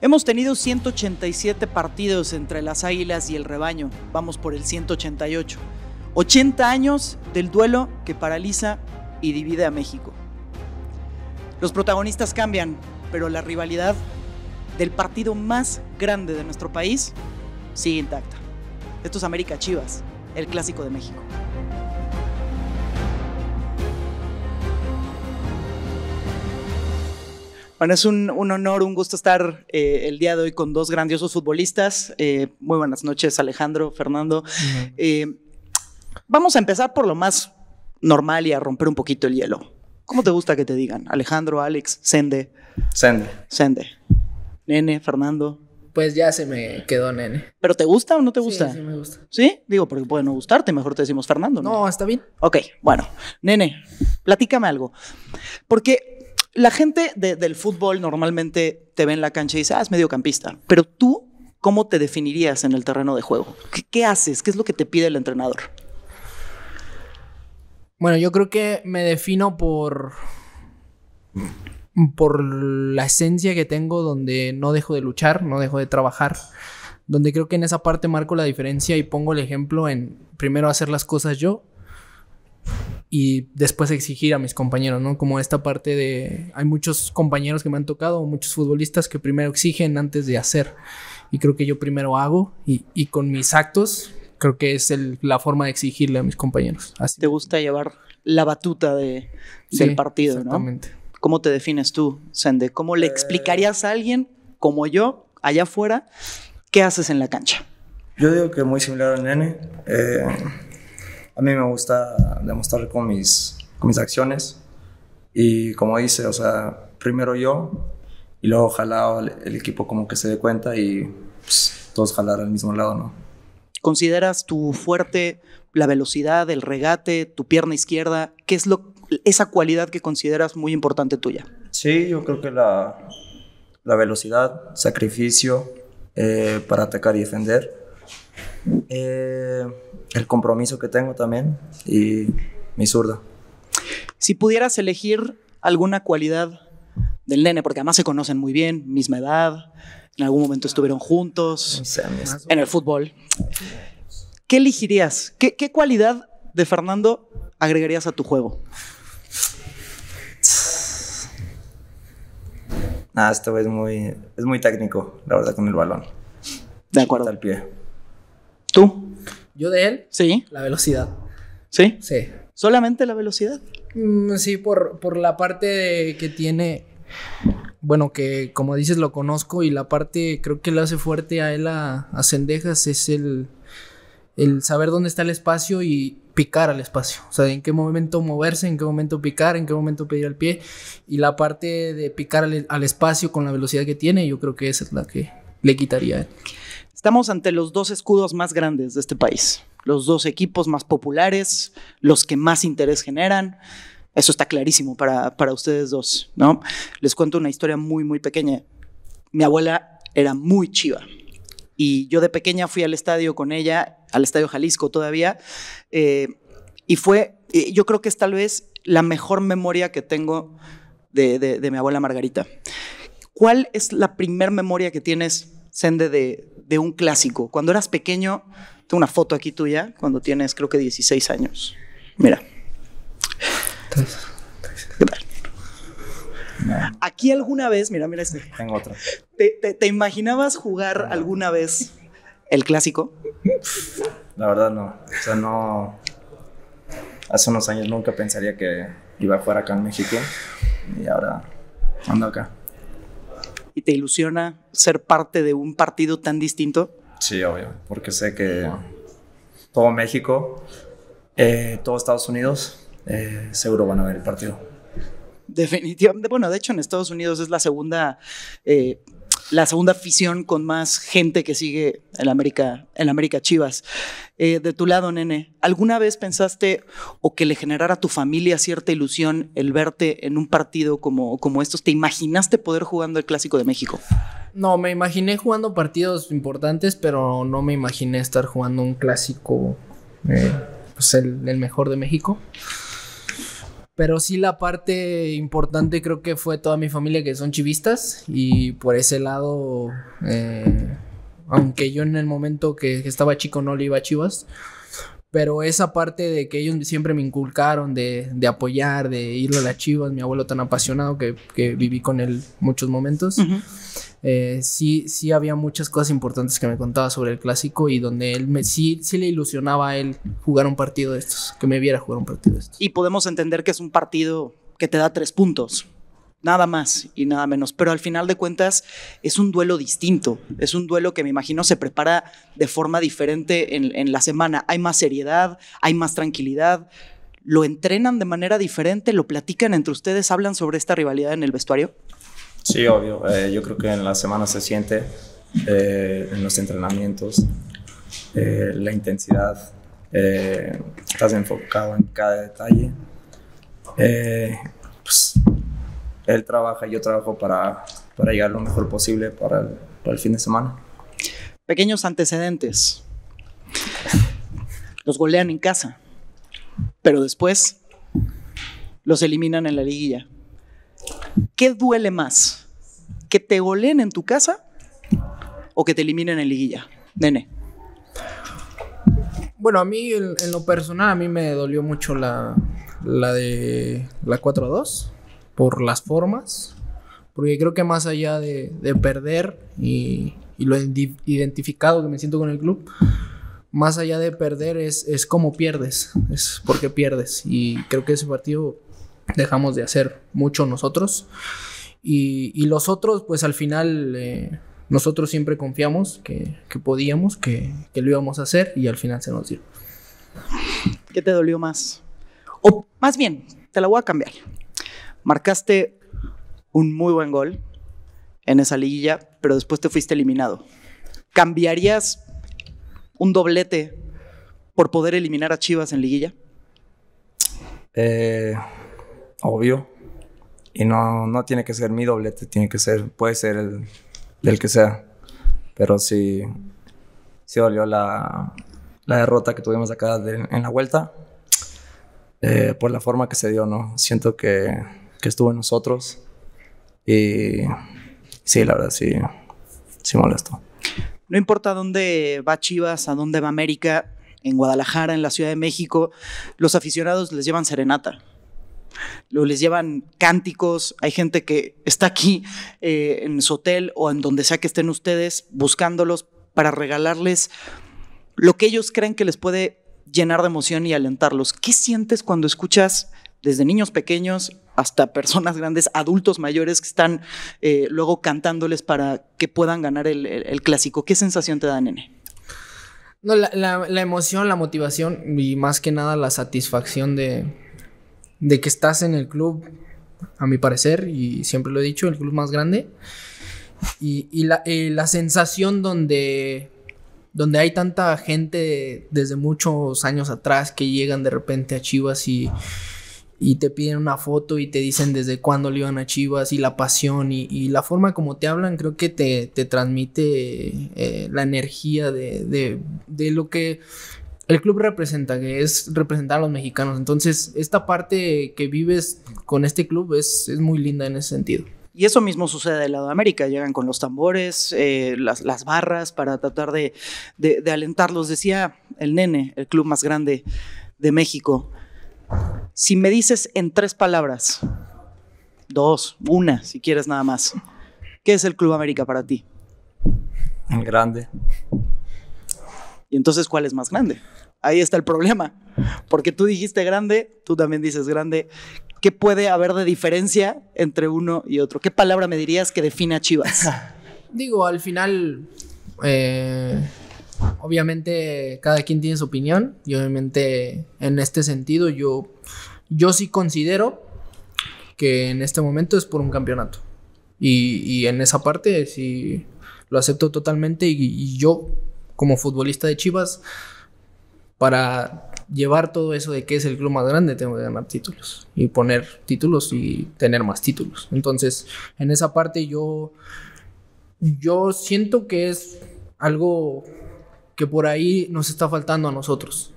Hemos tenido 187 partidos entre las Águilas y el rebaño, vamos por el 188. 80 años del duelo que paraliza y divide a México. Los protagonistas cambian, pero la rivalidad del partido más grande de nuestro país sigue intacta. Esto es América Chivas, el clásico de México. Bueno, es un, honor, un gusto estar eh, el día de hoy con dos grandiosos futbolistas. Eh, muy buenas noches, Alejandro, Fernando. Eh, vamos a empezar por lo más normal y a romper un poquito el hielo. ¿Cómo te gusta que te digan? Alejandro, Alex, Sende. Sende. Sende. Nene, Fernando. Pues ya se me quedó nene. ¿Pero te gusta o no te gusta? Sí, sí me gusta. ¿Sí? Digo, porque puede no gustarte, mejor te decimos Fernando. No, no está bien. Ok, bueno. Nene, platícame algo. Porque la gente del fútbol normalmente te ve en la cancha y dice, ah, es mediocampista, pero tú, ¿cómo te definirías en el terreno de juego? ¿Qué, qué haces? ¿Qué es lo que te pide el entrenador? Bueno, yo creo que me defino por por la esencia que tengo donde no dejo de luchar, no dejo de trabajar, donde creo que en esa parte marco la diferencia y pongo el ejemplo en primero hacer las cosas yo y después exigir a mis compañeros, ¿no? Como esta parte de... Hay muchos compañeros que me han tocado, muchos futbolistas que primero exigen antes de hacer. Y creo que yo primero hago y, con mis actos creo que es la forma de exigirle a mis compañeros. Así. Te gusta llevar la batuta de, del partido, exactamente. ¿Cómo te defines tú, Sende? ¿Cómo le explicarías a alguien como yo, allá afuera, qué haces en la cancha? Yo digo que muy similar al nene. Eh, a mí me gusta demostrar con mis, con mis acciones y como dice, o sea, primero yo y luego ojalá el, equipo como que se dé cuenta y pues, todos jalar al mismo lado, ¿no? ¿Consideras tu fuerte la velocidad, el regate, tu pierna izquierda? ¿Qué es lo, esa cualidad que consideras muy importante tuya? Sí, yo creo que la, la velocidad, sacrificio eh, para atacar y defender. Eh, el compromiso que tengo también y mi zurdo. Si pudieras elegir alguna cualidad del nene, porque además se conocen muy bien, misma edad, en algún momento estuvieron juntos en el fútbol. ¿Qué elegirías? ¿Qué, cualidad de Fernando agregarías a tu juego? Nada, esto es muy, es muy técnico, la verdad, con el balón. De acuerdo. Al pie. ¿Tú? Yo de él. Sí. La velocidad. ¿Sí? Sí. ¿Solamente la velocidad? Mm, sí, por, la parte que tiene. Bueno, que como dices, lo conozco y la parte creo que le hace fuerte a él a, Cendejas es el, el saber dónde está el espacio y picar al espacio. O sea, en qué momento moverse, en qué momento picar, en qué momento pedir al pie. Y la parte de picar al, al espacio con la velocidad que tiene, yo creo que esa es la que le quitaría a él. Estamos ante los dos escudos más grandes de este país, los dos equipos más populares, los que más interés generan. Eso está clarísimo para, ustedes dos, ¿no? Les cuento una historia muy, muy pequeña. Mi abuela era muy chiva y yo de pequeña fui al estadio con ella, al estadio Jalisco todavía, eh, y fue, eh, yo creo que es tal vez la mejor memoria que tengo de, de mi abuela Margarita. ¿Cuál es la primer memoria que tienes, Sende, de, de un clásico. Cuando eras pequeño, tengo una foto aquí tuya, cuando tienes creo que 16 años. Mira. Aquí alguna vez, mira, mira este. Tengo otra. ¿Te, imaginabas jugar alguna vez el clásico? La verdad no. O sea, no. Hace unos años nunca pensaría que iba a jugar acá en México y ahora ando acá y te ilusiona ser parte de un partido tan distinto? Sí, obvio, porque sé que todo México, eh, todo Estados Unidos, eh, seguro van a ver el partido. Definitivamente, bueno, de hecho en Estados Unidos es la segunda eh, la segunda afición con más gente que sigue el América, el América Chivas. Eh, de tu lado, nene, ¿alguna vez pensaste o que le generara a tu familia cierta ilusión el verte en un partido como, como estos? ¿Te imaginaste poder jugando el Clásico de México? No, me imaginé jugando partidos importantes, pero no me imaginé estar jugando un clásico, eh, pues el mejor de México. Pero sí la parte importante creo que fue toda mi familia que son chivistas y por ese lado, eh, aunque yo en el momento que, que estaba chico no le iba a Chivas, pero esa parte de que ellos siempre me inculcaron de, apoyar, de irlo a las chivas, mi abuelo tan apasionado que, viví con él muchos momentos, eh, sí, sí había muchas cosas importantes que me contaba sobre el clásico y donde él me, sí, sí le ilusionaba a él jugar un partido de estos, que me viera jugar un partido de estos. Y podemos entender que es un partido que te da tres puntos nada más y nada menos. Pero al final de cuentas es un duelo distinto, es un duelo que me imagino se prepara de forma diferente en, la semana. Hay más seriedad, hay más tranquilidad, lo entrenan de manera diferente, lo platican entre ustedes, hablan sobre esta rivalidad en el vestuario. Sí, obvio. Eh, yo creo que en la semana se siente, eh, en los entrenamientos, eh, la intensidad, estás enfocado en cada detalle. pues él trabaja, y yo trabajo para, para llegar lo mejor posible para el, el fin de semana. Pequeños antecedentes. Los golean en casa, pero después los eliminan en la liguilla. ¿Qué duele más? ¿Que te goleen en tu casa o que te eliminen en la liguilla? Nene. Bueno, a mí en, lo personal, a mí me dolió mucho la, la de la 4-2 por las formas, porque creo que más allá de, perder y, lo identificado que me siento con el club, más allá de perder es, es cómo pierdes, es porque pierdes. Y creo que ese partido dejamos de hacer mucho nosotros. Y, los otros, pues al final, eh, nosotros siempre confiamos que, que podíamos, que, que, lo íbamos a hacer y al final se nos dio. ¿Qué te dolió más? O oh. más bien, te la voy a cambiar marcaste un muy buen gol en esa liguilla, pero después te fuiste eliminado. ¿Cambiarías un doblete por poder eliminar a Chivas en liguilla? Eh, obvio. Y no, no tiene que ser mi doblete, tiene que ser, puede ser el del que sea. Pero sí, sí dolió la, derrota que tuvimos acá en la vuelta. Eh, por la forma que se dio, ¿no? Siento que que estuvo en nosotros. sí, la verdad, sí, sí molestó. No importa dónde va Chivas, a dónde va América, en Guadalajara, en la Ciudad de México, los aficionados les llevan serenata. Les llevan cánticos, hay gente que está aquí eh, en su hotel o en donde sea que estén ustedes buscándolos para regalarles lo que ellos creen que les puede llenar de emoción y alentarlos. ¿Qué sientes cuando escuchas desde niños pequeños hasta personas grandes, adultos mayores que están eh, luego cantándoles para que puedan ganar el, clásico. ¿Qué sensación te da, nene? No, la, emoción, la motivación y más que nada la satisfacción de, que estás en el club, a mi parecer, y siempre lo he dicho, el club más grande. Y, la, eh, la sensación donde donde hay tanta gente desde muchos años atrás que llegan de repente a Chivas y, y te piden una foto y te dicen desde cuándo le iban a Chivas y la pasión y, la forma como te hablan creo que te, transmite eh, la energía de, lo que el club representa, que es representar a los mexicanos. Entonces, esta parte que vives con este club es, muy linda en ese sentido. Y eso mismo sucede del lado de América. Llegan con los tambores, eh, las, barras para tratar de, de alentarlos. Decía el nene, el club más grande de México. Si me dices en tres palabras, dos, una, si quieres nada más, ¿qué es el Club América para ti? Grande. Y entonces, ¿cuál es más grande? Ahí está el problema. Porque tú dijiste grande, tú también dices grande. ¿Qué puede haber de diferencia entre uno y otro? ¿Qué palabra me dirías que defina Chivas? Digo, al final, eh, obviamente cada quien tiene su opinión y obviamente en este sentido yo yo sí considero que en este momento es por un campeonato. Y, en esa parte sí lo acepto totalmente. Y, yo, como futbolista de Chivas, para llevar todo eso de que es el club más grande, tengo que ganar títulos y poner títulos y tener más títulos. Entonces, en esa parte yo yo siento que es algo que por ahí nos está faltando a nosotros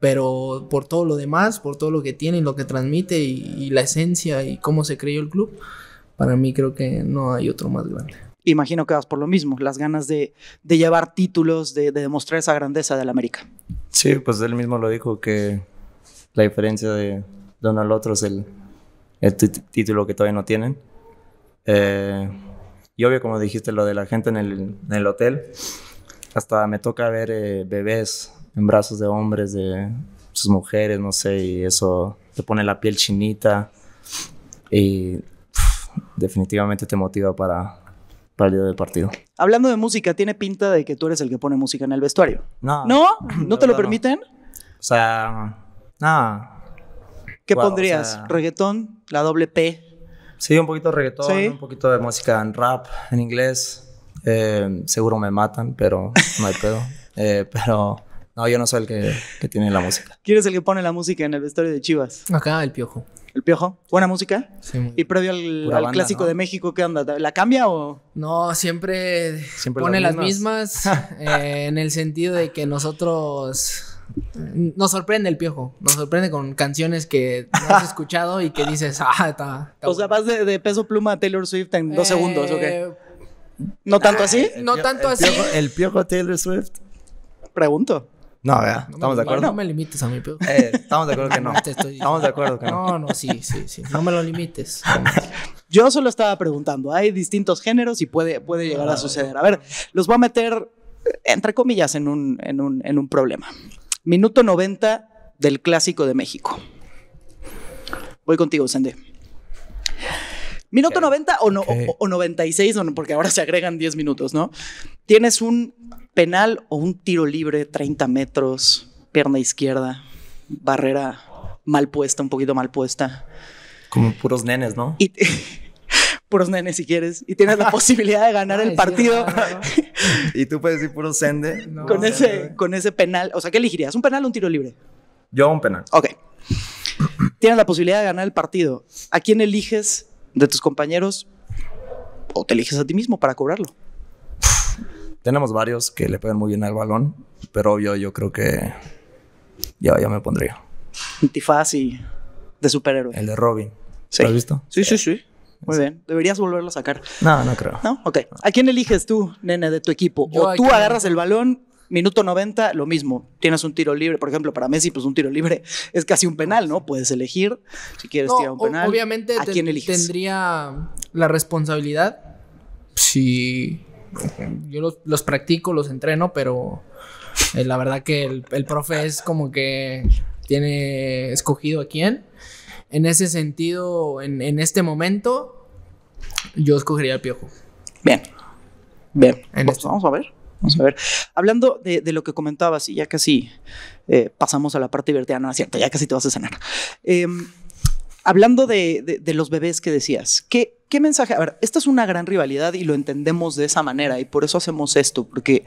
pero por todo lo demás, por todo lo que tiene y lo que transmite y, la esencia y cómo se creyó el club, para mí creo que no hay otro más grande. Imagino que vas por lo mismo, las ganas de, llevar títulos, de, demostrar esa grandeza del América. Sí, pues él mismo lo dijo que la diferencia de, uno al otro es el, título que todavía no tienen. Eh, y obvio, como dijiste, lo de la gente en el, hotel, hasta me toca ver eh, bebés en brazos de hombres, de sus mujeres, no sé, y eso te pone la piel chinita y definitivamente te motiva para, para el día del partido. Hablando de música, ¿tiene pinta de que tú eres el que pone música en el vestuario? No. ¿No? ¿No te lo permiten? O sea, nada. ¿Qué pondrías? ¿Reggaetón? ¿La doble P? Sí, un poquito de reggaetón, un poquito de música en rap, en inglés. Eh, seguro me matan, pero no hay pedo. Eh, pero no, yo no soy el que, tiene la música. ¿Quién es el que pone la música en el vestuario de Chivas? Acá, el piojo. ¿El piojo? ¿Buena música? Sí. ¿Y previo al, clásico de México qué onda? ¿La cambia o...? No, siempre, siempre pone las mismas, eh, en el sentido de que nosotros... Eh, nos sorprende el piojo, nos sorprende con canciones que no has escuchado y que dices, ah, está. o sea, vas de, peso pluma a Taylor Swift en dos eh, segundos, ¿ok? ¿No tanto así? Ah, no tanto así. ¿El piojo, el piojo Taylor Swift? Pregunto. No, ¿Estamos de acuerdo? No me limites a mí, pero. Eh, estamos de acuerdo que no. Estamos de acuerdo que no. No, no, sí, sí, sí. No me lo limites. Yo solo estaba preguntando. Hay distintos géneros y puede, puede llegar a suceder. A ver, los voy a meter, entre comillas, en un, en un, en un problema. Minuto 90 del Clásico de México. Voy contigo, Sende. Minuto 90 o, no, o, 96, porque ahora se agregan 10 minutos, ¿no? Tienes un penal o un tiro libre, 30 metros, pierna izquierda, barrera mal puesta, un poquito mal puesta. Como puros nenes, ¿no? puros nenes si quieres. Y tienes la posibilidad de ganar el partido. y tú puedes ir puro sende. con, ese, con ese penal. O sea, ¿qué elegirías? ¿Un penal o un tiro libre? Yo un penal. Ok. tienes la posibilidad de ganar el partido. ¿A quién eliges de tus compañeros o te eliges a ti mismo para cobrarlo. Tenemos varios que le pegan muy bien al balón, pero yo creo que ya, me pondría. Antifaz y de superhéroe. El de Robin. ¿Lo has visto? Sí, sí, sí. Muy bien. Deberías volverlo a sacar. No, no creo. ¿No? Ok. ¿A quién eliges tú, nene, de tu equipo? o tú agarras el balón Minuto 90, lo mismo. Tienes un tiro libre, por ejemplo, para Messi, pues un tiro libre es casi un penal, ¿no? Puedes elegir si quieres tirar un penal. Obviamente, ¿a quién eliges? tendría la responsabilidad. Si yo los, practico, los entreno, pero eh, la verdad que el, profe es como que tiene escogido a quién. En ese sentido, en, este momento, yo escogería al piojo. Bien. Bien. Pues, este. vamos a ver. Vamos a ver. Hablando de, lo que comentabas, y ya casi eh, pasamos a la parte divertida, no es cierto, ya casi te vas a sanar. Em, hablando de, los bebés que decías, ¿qué, mensaje? A ver, esta es una gran rivalidad y lo entendemos de esa manera y por eso hacemos esto, porque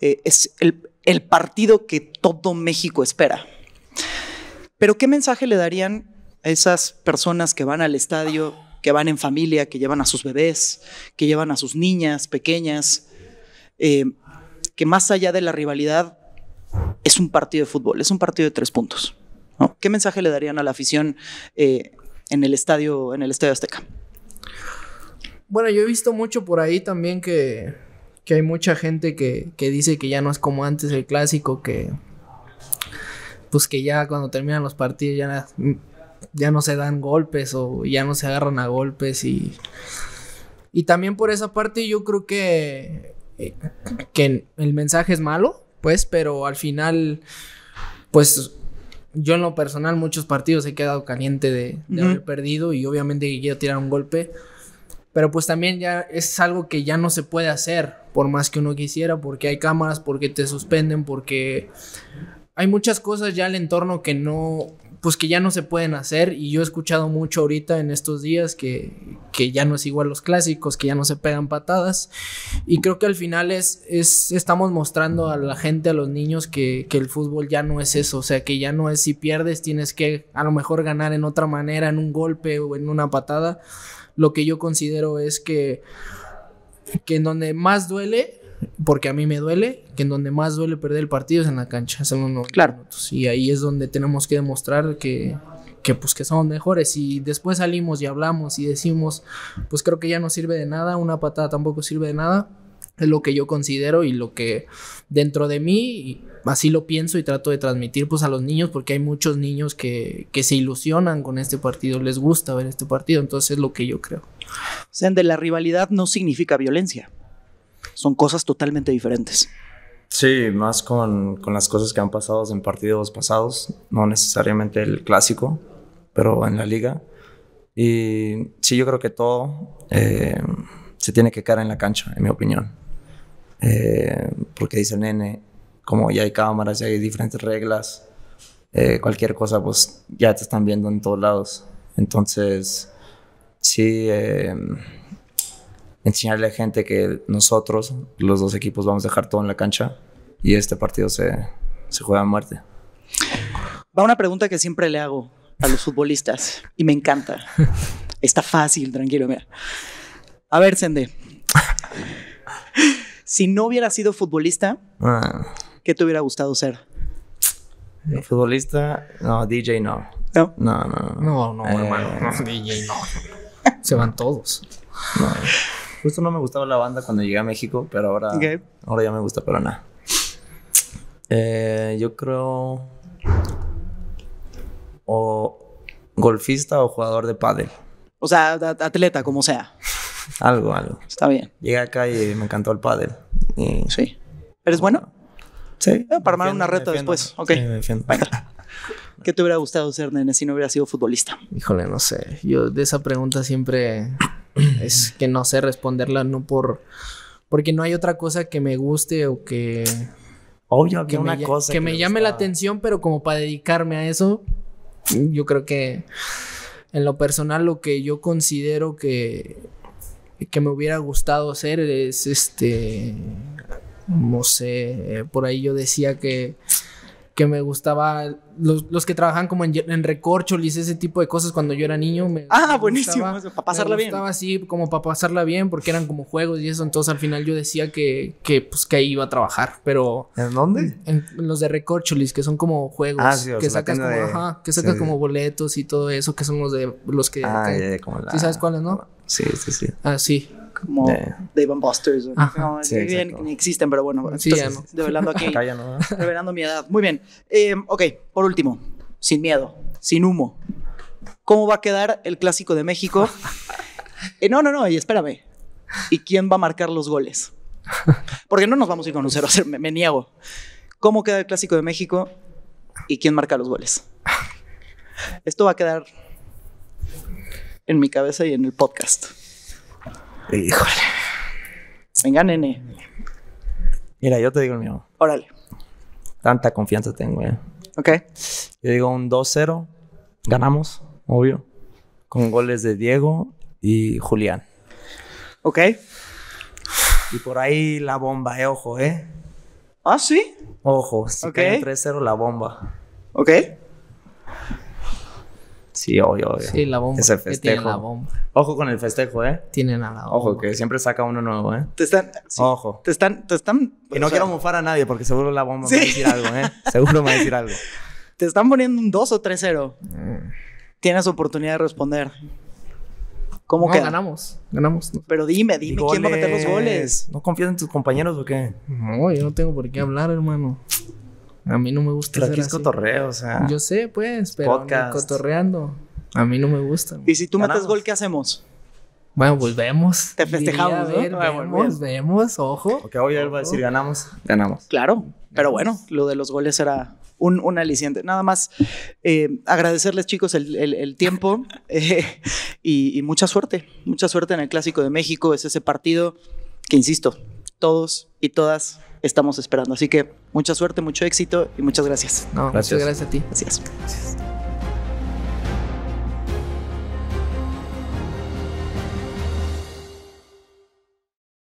eh, es el, partido que todo México espera. Pero ¿qué mensaje le darían a esas personas que van al estadio, que van en familia, que llevan a sus bebés, que llevan a sus niñas pequeñas? Em, que más allá de la rivalidad es un partido de fútbol, es un partido de tres puntos. ¿Qué mensaje le darían a la afición eh, en el estadio, en el Estadio Azteca? Bueno, yo he visto mucho por ahí también que, hay mucha gente que, dice que ya no es como antes el clásico, que pues que ya cuando terminan los partidos ya, ya no se dan golpes o ya no se agarran a golpes y, y también por esa parte yo creo que que el mensaje es malo, pues, pero al final, pues yo en lo personal muchos partidos he quedado caliente de, haber perdido y obviamente quiero tirar un golpe. Pero pues también ya es algo que ya no se puede hacer por más que uno quisiera, porque hay cámaras, porque te suspenden, porque hay muchas cosas ya el entorno que no, pues que ya no se pueden hacer y yo he escuchado mucho ahorita en estos días que, ya no es igual los clásicos, que ya no se pegan patadas y creo que al final es, es estamos mostrando a la gente, a los niños que, que el fútbol ya no es eso, o sea que ya no es si pierdes tienes que a lo mejor ganar en otra manera, en un golpe o en una patada, lo que yo considero es que, que en donde más duele porque a mí me duele, que en donde más duele perder el partido es en la cancha, son claro. Y ahí es donde tenemos que demostrar que, que, pues, que somos mejores. Y después salimos y hablamos y decimos, pues creo que ya no sirve de nada, una patada tampoco sirve de nada. Es lo que yo considero y lo que dentro de mí, así lo pienso y trato de transmitir pues a los niños, porque hay muchos niños que, que se ilusionan con este partido, les gusta ver este partido, entonces es lo que yo creo. O sea, de la rivalidad no significa violencia son cosas totalmente diferentes. Sí, más con, con las cosas que han pasado en partidos pasados, no necesariamente el clásico, pero en la liga. Y sí, yo creo que todo eh, se tiene que quedar en la cancha, en mi opinión. Eh, porque dice el nene, como ya hay cámaras, ya hay diferentes reglas, eh, cualquier cosa, pues ya te están viendo en todos lados. Entonces, sí, enseñarle a gente que nosotros, los dos equipos, vamos a dejar todo en la cancha y este partido se, juega a muerte. Va una pregunta que siempre le hago a los futbolistas y me encanta. Está fácil, tranquilo, mira. A ver, Sende. si no hubiera sido futbolista, ah. ¿qué te hubiera gustado ser? Futbolista, no, DJ no. No, no, no. No, no, hermano, no, DJ no. Eh. Se van todos. No. Justo no me gustaba la banda cuando llegué a México, pero ahora, ahora ya me gusta pero nada. Eh, yo creo. O golfista o jugador de pádel. O sea, atleta, como sea. algo, algo. Está bien. Llegué acá y me encantó el pádel. Sí. ¿Eres bueno? Sí. Eh, para armar una reta después. Sí, ¿Qué te hubiera gustado ser, nene, si no hubiera sido futbolista? Híjole, no sé. Yo de esa pregunta siempre es que no sé responderla, no por... Porque no hay otra cosa que me guste o que... Obvio, que una cosa. Que, me llame la atención, pero como para dedicarme a eso, yo creo que en lo personal lo que yo considero que, que me hubiera gustado hacer es este, no sé, por ahí yo decía que que me gustaba los, que trabajaban como en, en recorcholis, ese tipo de cosas cuando yo era niño. Me, ah, buenísimo, para pasarla bien. así como para pasarla bien porque eran como juegos y eso, entonces al final yo decía que, que pues que ahí iba a trabajar, pero... ¿En dónde? En, los de recorcholis, que son como juegos, ah, sí, que, sacas como, ajá, que sacas como boletos y todo eso, que son los de los que... Ah, como sabes cuáles, no? Sí, sí, sí. Ah, sí como Dave and Busters. No, ni existen, pero bueno. Revelando aquí. mi edad. Muy bien. Em, ok, por último, sin miedo, sin humo. ¿Cómo va a quedar el clásico de México? Eh, no, no, no, espérame. ¿Y quién va a marcar los goles? Porque no nos vamos a ir con un cero me, me niego. ¿Cómo queda el clásico de México? ¿Y quién marca los goles? Esto va a quedar en mi cabeza y en el podcast. Eh, híjole. Venga, nene. Mira, yo te digo el mío. Órale. Tanta confianza tengo, eh. Ok. Yo digo un 2-0. Ganamos, obvio. Con goles de Diego y Julián. Ok. Y por ahí la bomba, eh, ojo, eh. Ah, sí. Ojo, si okay. 3-0 la bomba. Ok. Sí, obvio, obvio. Sí, la bomba. Ese festejo. La bomba? Ojo con el festejo, ¿eh? Tienen a la bomba. Ojo, que siempre saca uno nuevo, ¿eh? Te están. Ojo. Te están. Te están y no quiero mofar a nadie porque seguro la bomba me va a decir algo, ¿eh? Seguro me va a decir algo. Te están poniendo un 2 o 3-0. Mm. Tienes oportunidad de responder. ¿Cómo que ganamos? Ganamos. Pero dime, dime quién va a meter los goles. ¿No confías en tus compañeros o qué? No, yo no tengo por qué hablar, hermano. A mí no me gusta. Pero cotorreo, o sea. Yo sé, pues, pero cotorreando. A mí no me gusta. ¿Y si tú matas gol, qué hacemos? Bueno, volvemos. Pues Te festejamos, ah, Vemos, ojo. Porque hoy él va a decir ganamos. Ganamos. Claro, pero bueno, lo de los goles era un, aliciente. Nada más eh, agradecerles, chicos, el, tiempo eh, y, y mucha suerte. Mucha suerte en el Clásico de México. Es ese partido que, insisto, todos y todas estamos esperando. Así que mucha suerte, mucho éxito y muchas gracias. No, gracias. gracias a ti. gracias.